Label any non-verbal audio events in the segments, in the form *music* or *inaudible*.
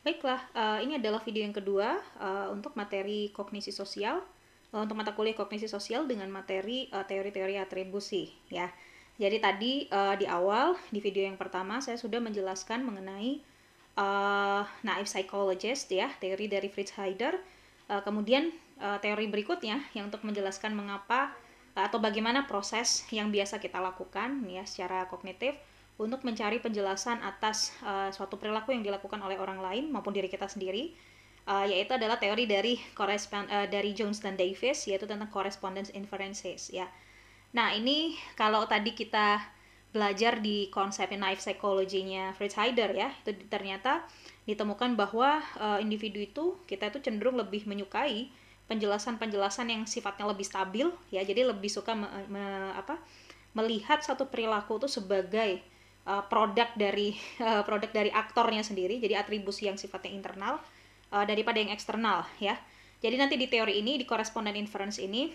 Baiklah, uh, ini adalah video yang kedua uh, untuk materi kognisi sosial, uh, untuk mata kuliah kognisi sosial dengan materi uh, teori-teori atribusi, ya. Jadi tadi uh, di awal di video yang pertama saya sudah menjelaskan mengenai uh, naif psychologist, ya, teori dari Fritz Heider. Uh, kemudian uh, teori berikutnya yang untuk menjelaskan mengapa uh, atau bagaimana proses yang biasa kita lakukan, ya, secara kognitif untuk mencari penjelasan atas uh, suatu perilaku yang dilakukan oleh orang lain maupun diri kita sendiri uh, yaitu adalah teori dari korespon uh, eh, dari Jones dan Davis yaitu tentang correspondence inferences ya. Nah, ini kalau tadi kita belajar di konsep knife psychology-nya Fritz Heider ya, itu ternyata ditemukan bahwa uh, individu itu kita itu cenderung lebih menyukai penjelasan-penjelasan yang sifatnya lebih stabil ya. Jadi lebih suka me, me, apa? melihat satu perilaku itu sebagai uh, produk dari uh, *laughs* produk dari aktornya sendiri jadi atribusi yang sifatnya internal uh, daripada yang eksternal ya jadi nanti di teori ini di correspondent inference ini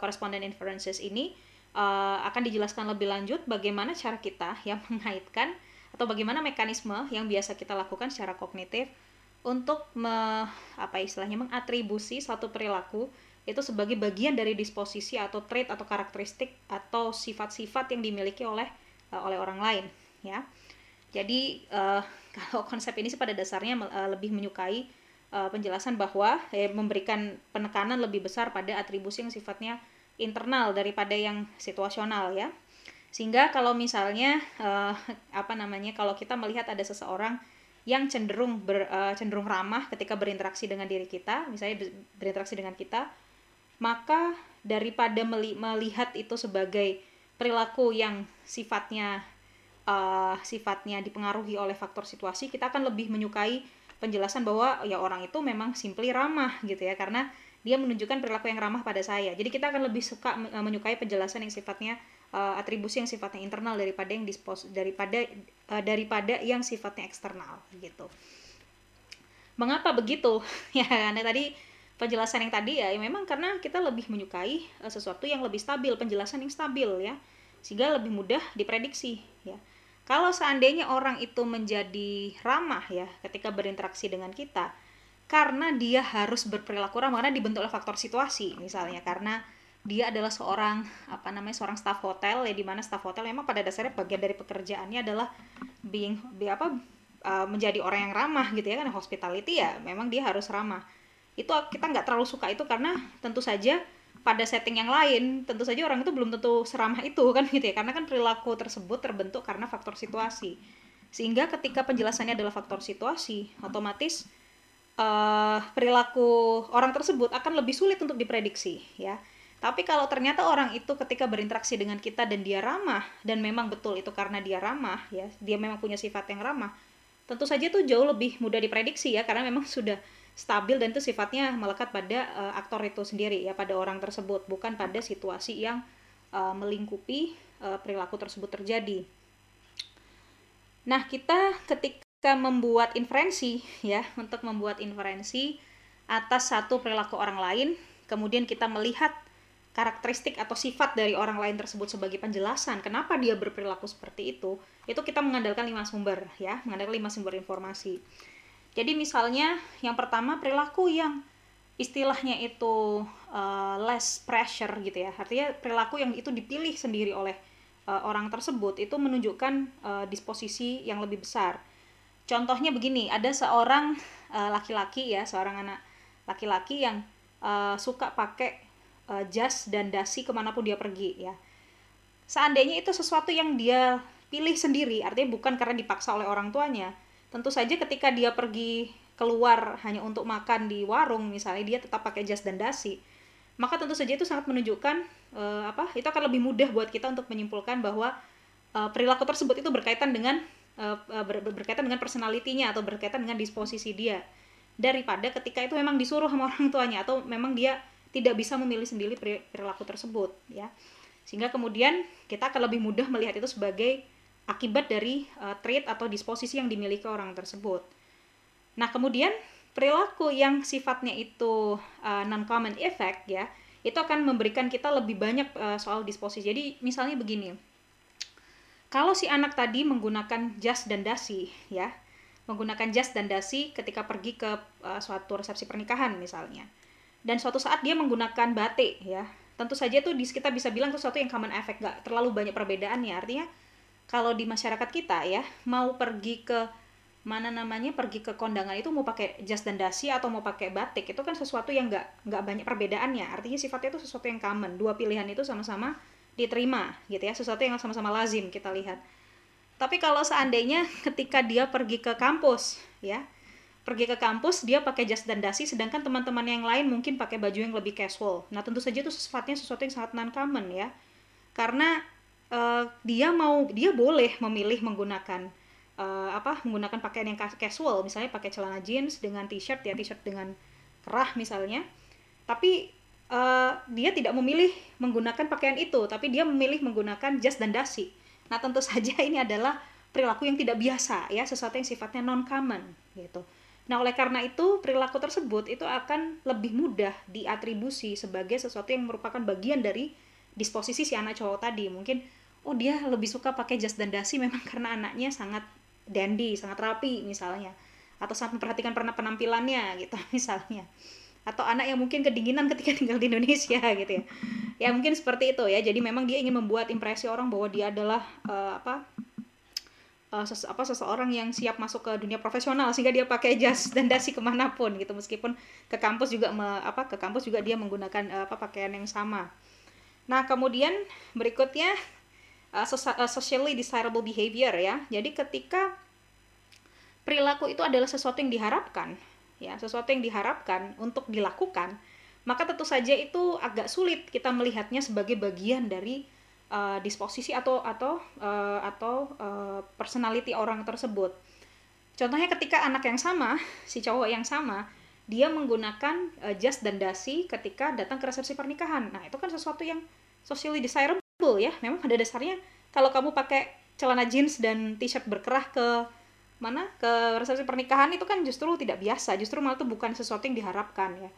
correspondent inferences ini uh, akan dijelaskan lebih lanjut bagaimana cara kita *laughs* yang mengaitkan atau bagaimana mekanisme yang biasa kita lakukan secara kognitif untuk me, apa istilahnya mengatribusi satu perilaku itu sebagai bagian dari disposisi atau trait atau karakteristik atau sifat-sifat yang dimiliki oleh oleh orang lain ya. Jadi uh, *laughs* kalau konsep ini sih pada dasarnya uh, lebih menyukai uh, penjelasan bahwa eh, memberikan penekanan lebih besar pada atribusi yang sifatnya internal daripada yang situasional ya. Sehingga kalau misalnya uh, apa namanya kalau kita melihat ada seseorang yang cenderung ber, uh, cenderung ramah ketika berinteraksi dengan diri kita, misalnya berinteraksi dengan kita, maka daripada melihat itu sebagai perilaku yang sifatnya uh, sifatnya dipengaruhi oleh faktor situasi, kita akan lebih menyukai penjelasan bahwa ya orang itu memang simply ramah gitu ya karena dia menunjukkan perilaku yang ramah pada saya. Jadi kita akan lebih suka eh, menyukai penjelasan yang sifatnya uh, atribusi yang sifatnya internal daripada yang dispos daripada uh, daripada yang sifatnya eksternal gitu. Mengapa begitu? *laughs* ya karena tadi penjelasan yang tadi ya, ya memang karena kita lebih menyukai uh, sesuatu yang lebih stabil, penjelasan yang stabil ya. Sehingga lebih mudah diprediksi ya. Kalau seandainya orang itu menjadi ramah ya ketika berinteraksi dengan kita, karena dia harus berperilaku ramah karena dibentuk oleh faktor situasi misalnya karena dia adalah seorang apa namanya seorang staff hotel ya di mana staff hotel memang pada dasarnya bagian dari pekerjaannya adalah being be, apa eh, menjadi orang yang ramah gitu ya kan hospitality ya memang dia harus ramah itu kita nggak terlalu suka itu karena tentu saja pada setting yang lain tentu saja orang itu belum tentu seramah itu kan gitu ya karena kan perilaku tersebut terbentuk karena faktor situasi sehingga ketika penjelasannya adalah faktor situasi otomatis uh, perilaku orang tersebut akan lebih sulit untuk diprediksi ya tapi kalau ternyata orang itu ketika berinteraksi dengan kita dan dia ramah dan memang betul itu karena dia ramah ya dia memang punya sifat yang ramah tentu saja itu jauh lebih mudah diprediksi ya karena memang sudah stabil dan itu sifatnya melekat pada uh, aktor itu sendiri ya pada orang tersebut bukan pada situasi yang uh, melingkupi uh, perilaku tersebut terjadi. Nah, kita ketika membuat inferensi ya untuk membuat inferensi atas satu perilaku orang lain, kemudian kita melihat karakteristik atau sifat dari orang lain tersebut sebagai penjelasan kenapa dia berperilaku seperti itu, itu kita mengandalkan lima sumber ya, mengandalkan lima sumber informasi. Jadi misalnya yang pertama perilaku yang istilahnya itu uh, less pressure gitu ya. Artinya perilaku yang itu dipilih sendiri oleh uh, orang tersebut itu menunjukkan uh, disposisi yang lebih besar. Contohnya begini, ada seorang laki-laki uh, ya, seorang anak laki-laki yang uh, suka pakai uh, jas dan dasi kemanapun dia pergi ya. Seandainya itu sesuatu yang dia pilih sendiri, artinya bukan karena dipaksa oleh orang tuanya, tentu saja ketika dia pergi keluar hanya untuk makan di warung misalnya dia tetap pakai jas dan dasi maka tentu saja itu sangat menunjukkan uh, apa itu akan lebih mudah buat kita untuk menyimpulkan bahwa uh, perilaku tersebut itu berkaitan dengan uh, ber, berkaitan dengan personalitinya atau berkaitan dengan disposisi dia daripada ketika itu memang disuruh sama *laughs* orang tuanya atau memang dia tidak bisa memilih sendiri perilaku tersebut ya sehingga kemudian kita akan lebih mudah melihat itu sebagai akibat dari uh, trait atau disposisi yang dimiliki orang tersebut. Nah, kemudian perilaku yang sifatnya itu uh, eh, non common effect ya, itu akan memberikan kita lebih banyak uh, soal disposisi. Jadi, misalnya begini. Kalau si anak tadi menggunakan jas dan dasi ya, menggunakan jas dan dasi ketika pergi ke uh, suatu resepsi pernikahan misalnya. Dan suatu saat dia menggunakan batik ya. Tentu saja itu kita bisa bilang itu sesuatu yang common effect, gak terlalu banyak perbedaannya. Artinya kalau di masyarakat kita ya mau pergi ke mana namanya pergi ke kondangan itu mau pakai jas dan dasi atau mau pakai batik itu kan sesuatu yang nggak nggak banyak perbedaannya artinya sifatnya itu sesuatu yang common dua pilihan itu sama-sama diterima gitu ya sesuatu yang sama-sama lazim kita lihat tapi kalau seandainya ketika dia pergi ke kampus ya pergi ke kampus dia pakai jas dan dasi sedangkan teman-teman yang lain mungkin pakai baju yang lebih casual nah tentu saja itu sifatnya sesuatu yang sangat non common ya karena uh, dia mau dia boleh memilih menggunakan uh, apa menggunakan pakaian yang casual misalnya pakai celana jeans dengan t-shirt ya t-shirt dengan kerah misalnya tapi uh, dia tidak memilih menggunakan pakaian itu tapi dia memilih menggunakan jas dan dasi nah tentu *laughs* saja ini adalah perilaku yang tidak biasa ya sesuatu yang sifatnya non common gitu Nah, oleh karena itu, perilaku tersebut itu akan lebih mudah diatribusi sebagai sesuatu yang merupakan bagian dari disposisi si anak cowok tadi. Mungkin oh dia lebih suka pakai jas dan dasi memang *laughs* karena anaknya sangat dandy sangat rapi misalnya atau sangat memperhatikan pernah penampilannya gitu *laughs* misalnya atau anak yang mungkin kedinginan ketika *laughs* tinggal di Indonesia gitu ya ya mungkin seperti itu ya jadi memang dia ingin membuat impresi orang bahwa dia adalah uh, apa uh, apa seseorang yang siap masuk ke dunia profesional sehingga dia pakai jas dan dasi kemanapun gitu meskipun ke kampus juga me, apa ke kampus juga dia menggunakan uh, apa pakaian yang sama nah kemudian berikutnya uh, socially desirable behavior ya. Jadi ketika perilaku itu adalah sesuatu yang diharapkan, ya, sesuatu yang diharapkan untuk dilakukan, maka tentu saja itu agak sulit kita melihatnya sebagai bagian dari uh, disposisi atau atau uh, atau uh, personality orang tersebut. Contohnya ketika anak yang sama, si cowok yang sama, dia menggunakan uh, jas dan dasi ketika datang ke resepsi pernikahan. Nah, itu kan sesuatu yang socially desirable simple ya memang pada dasarnya kalau kamu pakai celana jeans dan t-shirt berkerah ke mana ke resepsi pernikahan itu kan justru tidak biasa justru malah itu bukan sesuatu yang diharapkan ya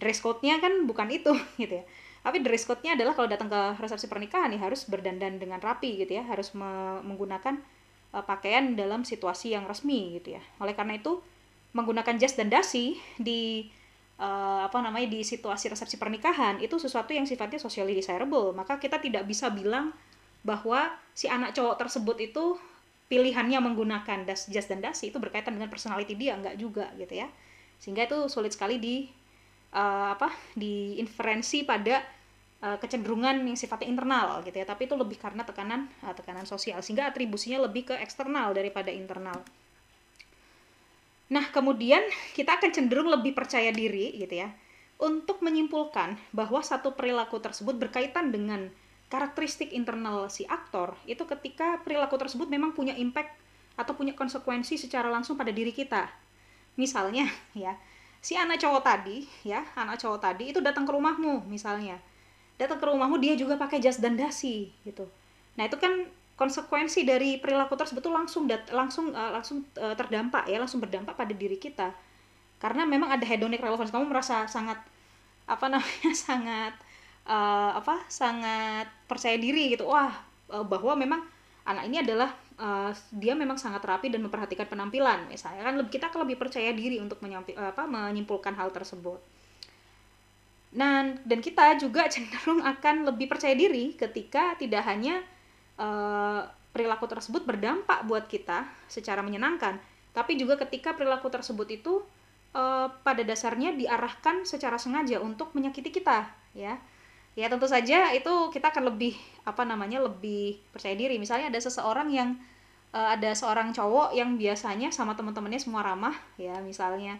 dress code-nya kan bukan itu *laughs* gitu ya tapi dress code-nya adalah kalau datang ke resepsi pernikahan ya harus berdandan dengan rapi gitu ya harus me menggunakan uh, pakaian dalam situasi yang resmi gitu ya oleh karena itu menggunakan jas dan dasi di uh, apa namanya di situasi resepsi pernikahan itu sesuatu yang sifatnya socially desirable maka kita tidak bisa bilang bahwa si anak cowok tersebut itu pilihannya menggunakan das jas dan dasi itu berkaitan dengan personality dia enggak juga gitu ya sehingga itu sulit sekali di uh, apa di inferensi pada eh, kecenderungan yang sifatnya internal gitu ya tapi itu lebih karena tekanan uh, tekanan sosial sehingga atribusinya lebih ke eksternal daripada internal Nah, kemudian kita akan cenderung lebih percaya diri gitu ya untuk menyimpulkan bahwa satu perilaku tersebut berkaitan dengan karakteristik internal si aktor itu ketika perilaku tersebut memang punya impact atau punya konsekuensi secara langsung pada diri kita. Misalnya *laughs* ya, si anak cowok tadi ya, anak cowok tadi itu datang ke rumahmu misalnya. Datang ke rumahmu dia juga pakai jas dan dasi gitu. Nah, itu kan konsekuensi dari perilaku tersebut tuh langsung dat langsung uh, langsung uh, terdampak ya langsung berdampak pada diri kita karena memang ada hedonic relevance kamu merasa sangat apa namanya *laughs* sangat uh, apa sangat percaya diri gitu wah uh, bahwa memang anak ini adalah uh, dia memang sangat rapi dan memperhatikan penampilan misalnya kan kita akan lebih percaya diri untuk menyampi, apa menyimpulkan hal tersebut Nah, dan kita juga *laughs* cenderung akan lebih percaya diri ketika tidak hanya Eh, perilaku tersebut berdampak buat kita secara menyenangkan, tapi juga ketika perilaku tersebut itu uh, pada dasarnya diarahkan secara sengaja untuk menyakiti kita, ya. Ya tentu saja itu kita akan lebih apa namanya lebih percaya diri. Misalnya ada seseorang yang uh, ada seorang cowok yang biasanya sama teman-temannya semua ramah, ya misalnya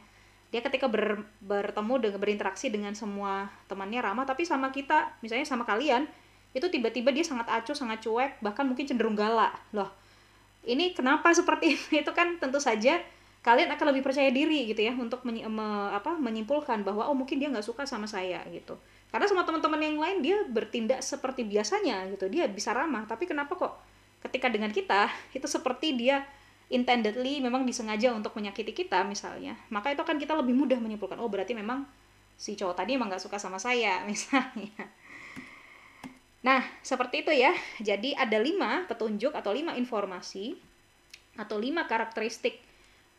dia ketika ber, bertemu dengan berinteraksi dengan semua temannya ramah tapi sama kita misalnya sama kalian itu tiba-tiba dia sangat acuh, sangat cuek, bahkan mungkin cenderung galak. Loh, ini kenapa seperti *laughs* Itu kan tentu saja kalian akan lebih percaya diri gitu ya untuk menyi me apa, menyimpulkan bahwa oh mungkin dia nggak suka sama saya gitu. Karena sama teman-teman yang lain dia bertindak seperti biasanya gitu. Dia bisa ramah, tapi kenapa kok ketika dengan kita *laughs* itu seperti dia intendedly memang disengaja untuk menyakiti kita misalnya. Maka itu akan kita lebih mudah menyimpulkan oh berarti memang si cowok tadi emang nggak suka sama saya *laughs* misalnya Nah, seperti itu ya. Jadi ada lima petunjuk atau lima informasi atau lima karakteristik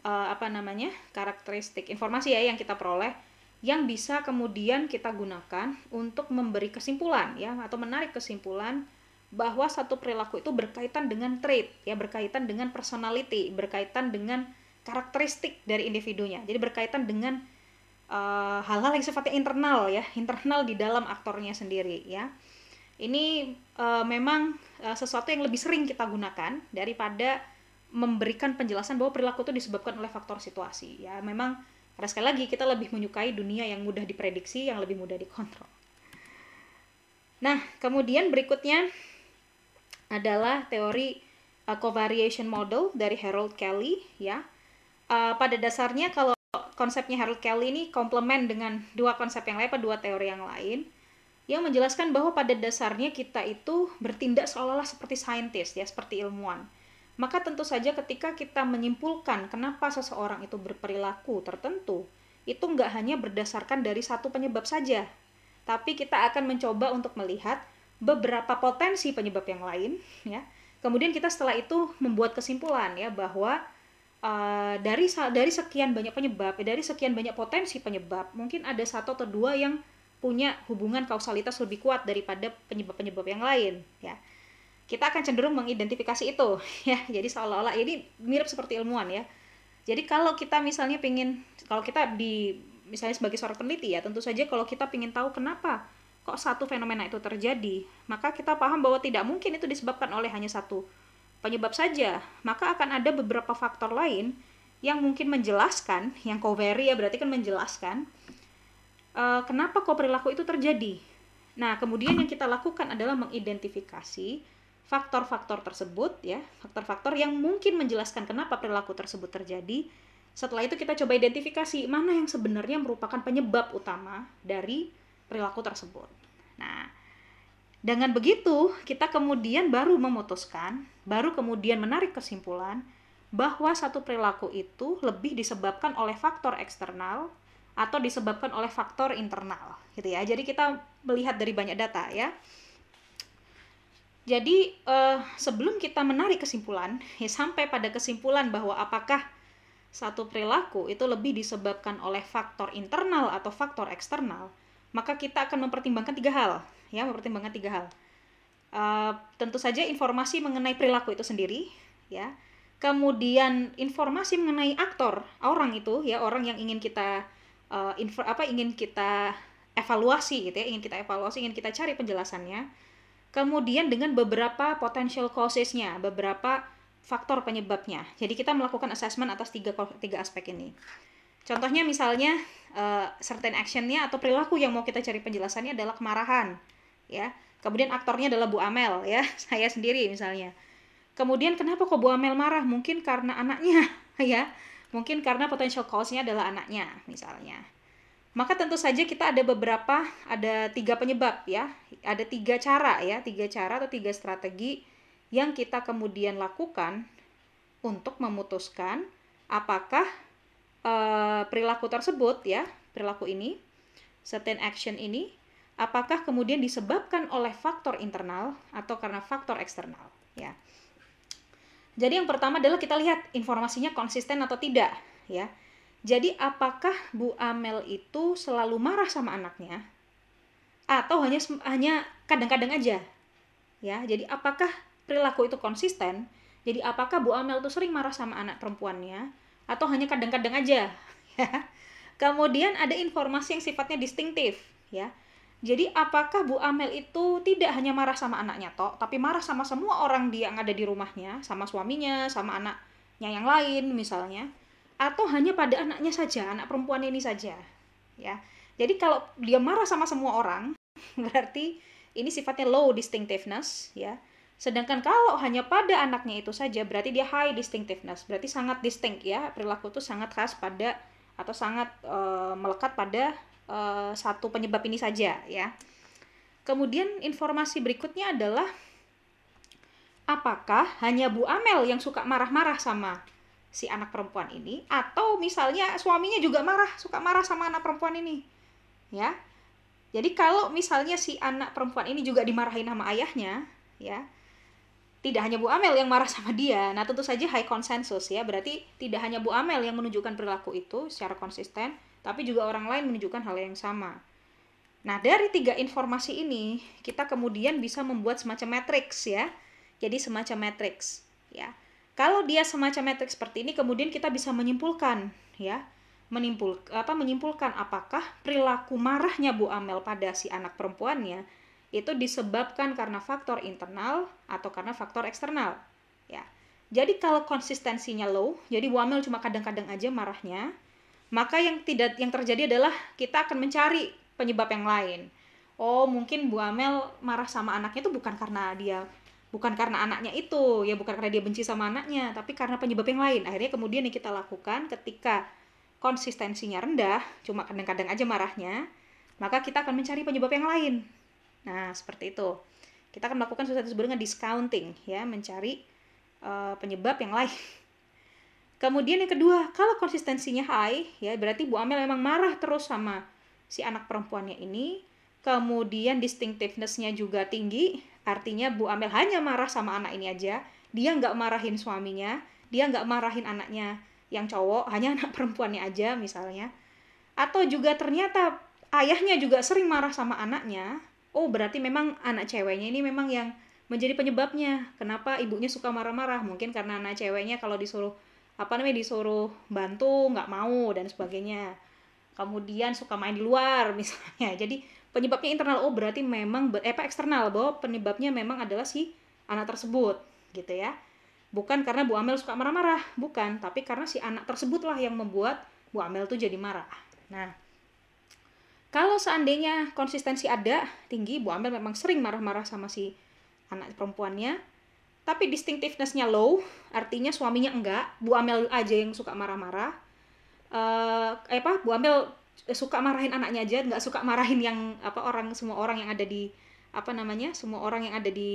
uh, apa namanya karakteristik informasi ya yang kita peroleh yang bisa kemudian kita gunakan untuk memberi kesimpulan ya atau menarik kesimpulan bahwa satu perilaku itu berkaitan dengan trait ya berkaitan dengan personality berkaitan dengan karakteristik dari individunya jadi berkaitan dengan eh, hal-hal uh, yang sifatnya internal ya internal di dalam aktornya sendiri ya ini uh, memang uh, sesuatu yang lebih sering kita gunakan daripada memberikan penjelasan bahwa perilaku itu disebabkan oleh faktor situasi. Ya, memang ada sekali lagi kita lebih menyukai dunia yang mudah diprediksi, yang lebih mudah dikontrol. Nah, kemudian berikutnya adalah teori uh, covariation model dari Harold Kelly ya. Uh, pada dasarnya kalau konsepnya Harold Kelly ini komplement dengan dua konsep yang lain, apa dua teori yang lain yang menjelaskan bahwa pada dasarnya kita itu bertindak seolah-olah seperti saintis ya, seperti ilmuwan. Maka tentu saja ketika kita menyimpulkan kenapa seseorang itu berperilaku tertentu, itu nggak hanya berdasarkan dari satu penyebab saja, tapi kita akan mencoba untuk melihat beberapa potensi penyebab yang lain, ya. Kemudian kita setelah itu membuat kesimpulan ya bahwa uh, dari dari sekian banyak penyebab, eh, dari sekian banyak potensi penyebab, mungkin ada satu atau dua yang punya hubungan kausalitas lebih kuat daripada penyebab-penyebab yang lain ya kita akan cenderung mengidentifikasi itu *laughs* ya jadi seolah-olah ini mirip seperti ilmuwan ya jadi kalau kita misalnya pingin kalau kita di misalnya sebagai seorang peneliti ya tentu saja kalau kita ingin tahu kenapa kok satu fenomena itu terjadi maka kita paham bahwa tidak mungkin itu disebabkan oleh hanya satu penyebab saja maka akan ada beberapa faktor lain yang mungkin menjelaskan yang covary ya berarti kan menjelaskan Eh, kenapa kok perilaku itu terjadi. Nah, kemudian yang kita lakukan adalah mengidentifikasi faktor-faktor tersebut ya, faktor-faktor yang mungkin menjelaskan kenapa perilaku tersebut terjadi. Setelah itu kita coba identifikasi mana yang sebenarnya merupakan penyebab utama dari perilaku tersebut. Nah, dengan begitu kita kemudian baru memutuskan, baru kemudian menarik kesimpulan bahwa satu perilaku itu lebih disebabkan oleh faktor eksternal atau disebabkan oleh faktor internal gitu ya. Jadi kita melihat dari banyak data ya. Jadi eh, sebelum kita menarik kesimpulan ya sampai pada kesimpulan bahwa apakah satu perilaku itu lebih disebabkan oleh faktor internal atau faktor eksternal, maka kita akan mempertimbangkan tiga hal, ya, mempertimbangkan tiga hal. Uh, tentu saja informasi mengenai perilaku itu sendiri, ya. Kemudian informasi mengenai aktor, orang itu, ya, orang yang ingin kita uh, info apa ingin kita evaluasi gitu ya, ingin kita evaluasi, ingin kita cari penjelasannya. Kemudian dengan beberapa potential causes beberapa faktor penyebabnya. Jadi kita melakukan assessment atas tiga tiga aspek ini. Contohnya misalnya uh, certain actionnya atau perilaku yang mau kita cari penjelasannya adalah kemarahan, ya. Kemudian aktornya adalah Bu Amel, ya, *laughs* saya sendiri misalnya. Kemudian kenapa kok Bu Amel marah? Mungkin karena anaknya, *laughs* ya Mungkin karena potential cause-nya adalah anaknya, misalnya. Maka tentu saja kita ada beberapa, ada tiga penyebab ya, ada tiga cara ya, tiga cara atau tiga strategi yang kita kemudian lakukan untuk memutuskan apakah e, perilaku tersebut ya, perilaku ini, certain action ini, apakah kemudian disebabkan oleh faktor internal atau karena faktor eksternal ya. Jadi yang pertama adalah kita lihat informasinya konsisten atau tidak, ya. Jadi apakah Bu Amel itu selalu marah sama anaknya atau hanya hanya kadang-kadang aja? Ya, jadi apakah perilaku itu konsisten? Jadi apakah Bu Amel itu sering marah sama anak perempuannya atau hanya kadang-kadang aja? *laughs* Ya. Kemudian ada informasi yang sifatnya distintif, ya. Jadi apakah Bu Amel itu tidak hanya marah sama anaknya tok, tapi marah sama semua orang dia yang ada di rumahnya, sama suaminya, sama anaknya yang lain misalnya, atau hanya pada anaknya saja, anak perempuan ini saja, ya. Jadi kalau dia marah sama semua orang, *laughs* berarti ini sifatnya low distinctiveness, ya. Sedangkan kalau hanya pada anaknya itu saja, berarti dia high distinctiveness, berarti sangat distinct ya, perilaku itu sangat khas pada atau sangat uh, melekat pada Eh, satu penyebab ini saja ya. Kemudian informasi berikutnya adalah apakah hanya Bu Amel yang suka marah-marah sama si anak perempuan ini atau misalnya suaminya juga marah, suka marah sama anak perempuan ini. Ya. Jadi kalau misalnya si anak perempuan ini juga dimarahin sama ayahnya, ya. Tidak hanya Bu Amel yang marah sama dia. Nah, tentu saja high consensus ya. Berarti tidak hanya Bu Amel yang menunjukkan perilaku itu secara konsisten, tapi juga orang lain menunjukkan hal yang sama. Nah, dari tiga informasi ini, kita kemudian bisa membuat semacam matriks ya. Jadi semacam matriks ya. Kalau dia semacam matriks seperti ini, kemudian kita bisa menyimpulkan ya, menimpul apa menyimpulkan apakah perilaku marahnya Bu Amel pada si anak perempuannya itu disebabkan karena faktor internal atau karena faktor eksternal ya. Jadi kalau konsistensinya low, jadi Bu Amel cuma kadang-kadang aja marahnya, maka yang tidak yang terjadi adalah kita akan mencari penyebab yang lain. Oh, mungkin Bu Amel marah sama anaknya itu bukan karena dia bukan karena anaknya itu, ya bukan karena dia benci sama anaknya, tapi karena penyebab yang lain. Akhirnya kemudian yang kita lakukan ketika konsistensinya rendah, cuma kadang-kadang aja marahnya, maka kita akan mencari penyebab yang lain. Nah, seperti itu. Kita akan melakukan sesuatu sebenarnya discounting, ya, mencari uh, penyebab yang lain Kemudian yang kedua, kalau konsistensinya high, ya berarti Bu Amel memang marah terus sama si anak perempuannya ini. Kemudian distinctiveness-nya juga tinggi, artinya Bu Amel hanya marah sama anak ini aja. Dia nggak marahin suaminya, dia nggak marahin anaknya yang cowok, hanya anak *laughs* perempuannya aja misalnya. Atau juga ternyata ayahnya juga sering marah sama anaknya. Oh berarti memang anak ceweknya ini memang yang menjadi penyebabnya kenapa ibunya suka marah-marah. Mungkin karena anak ceweknya kalau disuruh apa namanya disuruh bantu nggak mau dan sebagainya kemudian suka main di luar *laughs* misalnya jadi penyebabnya internal oh berarti memang eh apa eksternal bahwa penyebabnya memang adalah si anak tersebut gitu ya bukan karena Bu Amel suka marah-marah bukan tapi karena si anak tersebutlah yang membuat Bu Amel tuh jadi marah nah kalau seandainya konsistensi ada tinggi Bu Amel memang sering marah-marah sama si anak perempuannya tapi distinctivenessnya low artinya suaminya enggak Bu Amel aja yang suka marah-marah uh, eh, apa Bu Amel suka marahin anaknya aja enggak suka marahin yang apa orang semua orang yang ada di apa namanya semua orang yang ada di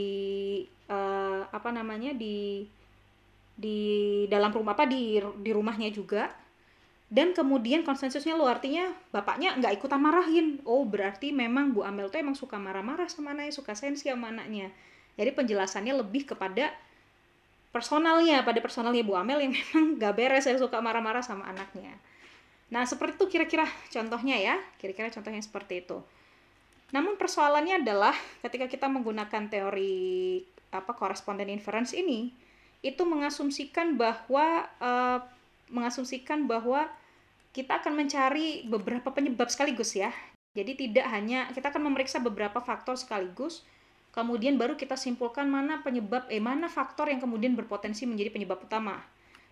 uh, apa namanya di di dalam rumah apa di di rumahnya juga dan kemudian konsensusnya lo artinya bapaknya nggak ikutan marahin oh berarti memang Bu Amel tuh emang suka marah-marah sama anaknya suka sensi sama anaknya jadi penjelasannya lebih kepada personalnya, pada personalnya Bu Amel yang *laughs* memang gak beres, saya suka marah-marah sama anaknya. Nah, seperti itu kira-kira contohnya ya, kira-kira contohnya seperti itu. Namun persoalannya adalah ketika kita menggunakan teori apa correspondent inference ini, itu mengasumsikan bahwa uh, mengasumsikan bahwa kita akan mencari beberapa penyebab sekaligus ya. Jadi tidak hanya kita akan memeriksa beberapa faktor sekaligus Kemudian baru kita simpulkan mana penyebab eh mana faktor yang kemudian berpotensi menjadi penyebab utama.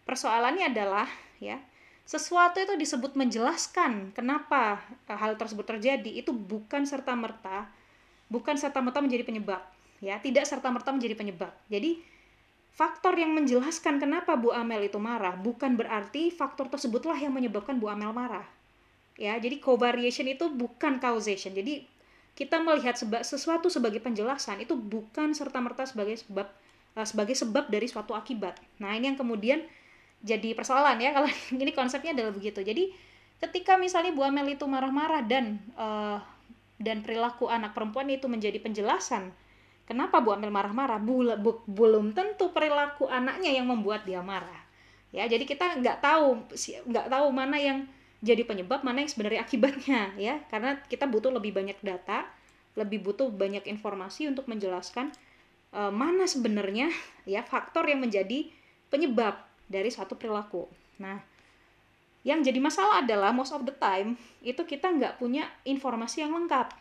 Persoalannya adalah ya, sesuatu itu disebut menjelaskan kenapa eh, hal tersebut terjadi itu bukan serta merta bukan serta merta menjadi penyebab ya tidak serta merta menjadi penyebab jadi faktor yang menjelaskan kenapa Bu Amel itu marah bukan berarti faktor tersebutlah yang menyebabkan Bu Amel marah ya jadi covariation itu bukan causation jadi kita melihat seba sesuatu sebagai penjelasan itu bukan serta-merta sebagai sebab eh, sebagai sebab dari suatu akibat. Nah, ini yang kemudian jadi persoalan ya kalau *laughs* ini konsepnya adalah begitu. Jadi ketika misalnya Bu Amel itu marah-marah dan uh, dan perilaku anak perempuan itu menjadi penjelasan kenapa Bu Amel marah-marah, bu, bu, belum tentu perilaku anaknya yang membuat dia marah. Ya, jadi kita nggak tahu nggak tahu mana yang jadi penyebab mana yang sebenarnya akibatnya ya karena kita butuh lebih banyak data lebih butuh banyak informasi untuk menjelaskan e, mana sebenarnya ya faktor yang menjadi penyebab dari suatu perilaku nah yang jadi masalah adalah most of the time itu kita nggak punya informasi yang lengkap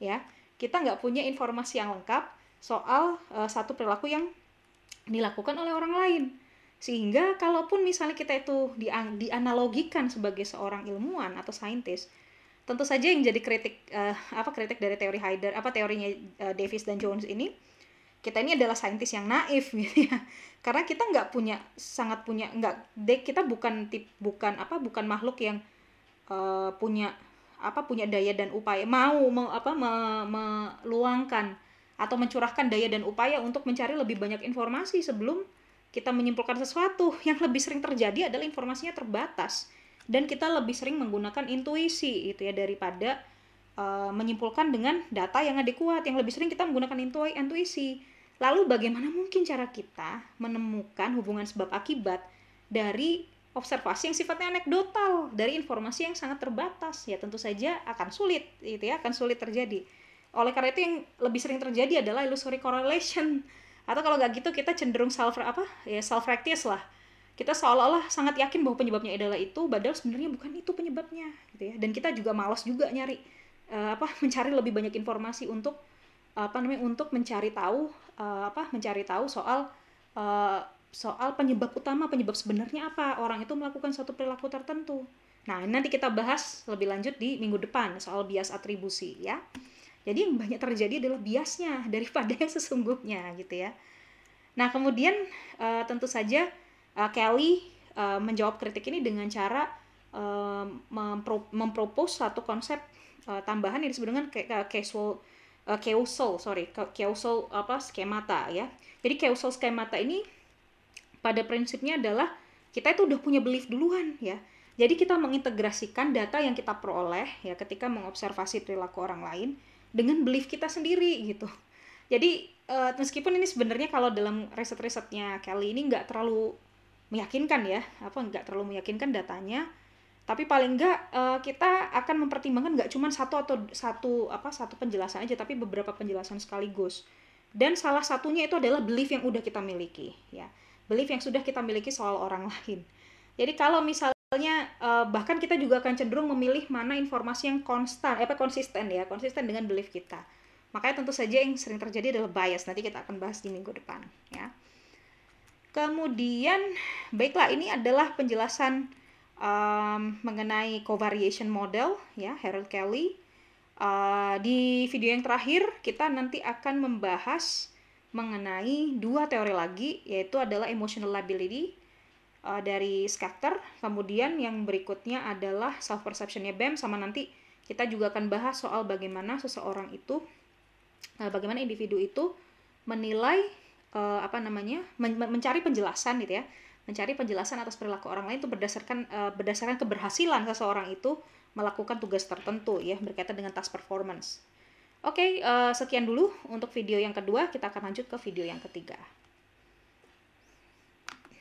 ya kita nggak punya informasi yang lengkap soal e, satu perilaku yang dilakukan oleh orang lain sehingga kalaupun misalnya kita itu dianalogikan sebagai seorang ilmuwan atau saintis, tentu saja yang jadi kritik uh, apa kritik dari teori Heider apa teorinya uh, Davis dan Jones ini kita ini adalah saintis yang naif *laughs* gitu ya karena kita nggak punya sangat punya nggak kita bukan tip bukan apa bukan makhluk yang uh, punya apa punya daya dan upaya mau mau apa me, meluangkan atau mencurahkan daya dan upaya untuk mencari lebih banyak informasi sebelum kita menyimpulkan sesuatu, yang lebih sering terjadi adalah informasinya terbatas dan kita lebih sering menggunakan intuisi itu ya daripada uh, menyimpulkan dengan data yang adekuat. Yang lebih sering kita menggunakan intu intuisi. Lalu bagaimana mungkin cara kita menemukan hubungan sebab akibat dari observasi yang sifatnya anekdotal, dari informasi yang sangat terbatas? Ya tentu saja akan sulit, itu ya akan sulit terjadi. Oleh karena itu yang lebih sering terjadi adalah illusory correlation atau kalau nggak gitu kita cenderung self apa ya self practice lah kita seolah-olah sangat yakin bahwa penyebabnya adalah itu padahal sebenarnya bukan itu penyebabnya gitu ya dan kita juga malas juga nyari uh, apa *laughs* mencari lebih banyak informasi untuk apa namanya untuk mencari tahu uh, apa mencari tahu soal uh, soal penyebab utama penyebab sebenarnya apa orang itu melakukan suatu perilaku tertentu nah nanti kita bahas lebih lanjut di minggu depan soal bias atribusi ya jadi yang banyak terjadi adalah biasnya *laughs* daripada yang sesungguhnya gitu ya. Nah kemudian uh, tentu saja uh, Kelly uh, menjawab kritik ini dengan cara uh, mempro mempropos satu konsep uh, tambahan yang disebut dengan casual uh, causal sorry casual apa skemata ya. Jadi causal skemata ini pada prinsipnya adalah kita itu udah punya belief duluan ya. Jadi kita mengintegrasikan data yang kita peroleh ya ketika mengobservasi perilaku orang lain dengan belief kita sendiri gitu jadi uh, meskipun ini sebenarnya kalau dalam riset-risetnya Kelly ini nggak terlalu meyakinkan ya apa nggak terlalu meyakinkan datanya tapi paling nggak uh, kita akan mempertimbangkan nggak cuma satu atau satu apa satu penjelasan aja tapi beberapa penjelasan sekaligus dan salah satunya itu adalah belief yang udah kita miliki ya belief yang sudah kita miliki soal orang *laughs* lain jadi kalau misal uh, bahkan kita juga akan cenderung memilih mana informasi yang konstan eh, apa konsisten ya konsisten dengan belief kita makanya tentu saja yang sering terjadi adalah bias nanti kita akan bahas di minggu depan ya kemudian baiklah ini adalah penjelasan um, mengenai covariation model ya Harold Kelly uh, di video yang terakhir kita nanti akan membahas mengenai dua teori lagi yaitu adalah emotional liability uh, dari scatter. Kemudian yang berikutnya adalah self perceptionnya BEM sama nanti kita juga akan bahas soal bagaimana seseorang itu uh, bagaimana individu itu menilai uh, apa namanya? Men mencari penjelasan gitu ya. Mencari penjelasan atas perilaku orang lain itu berdasarkan uh, berdasarkan keberhasilan seseorang itu melakukan tugas tertentu ya berkaitan dengan task performance. Oke, okay, uh, sekian dulu untuk video yang kedua. Kita akan lanjut ke video yang ketiga.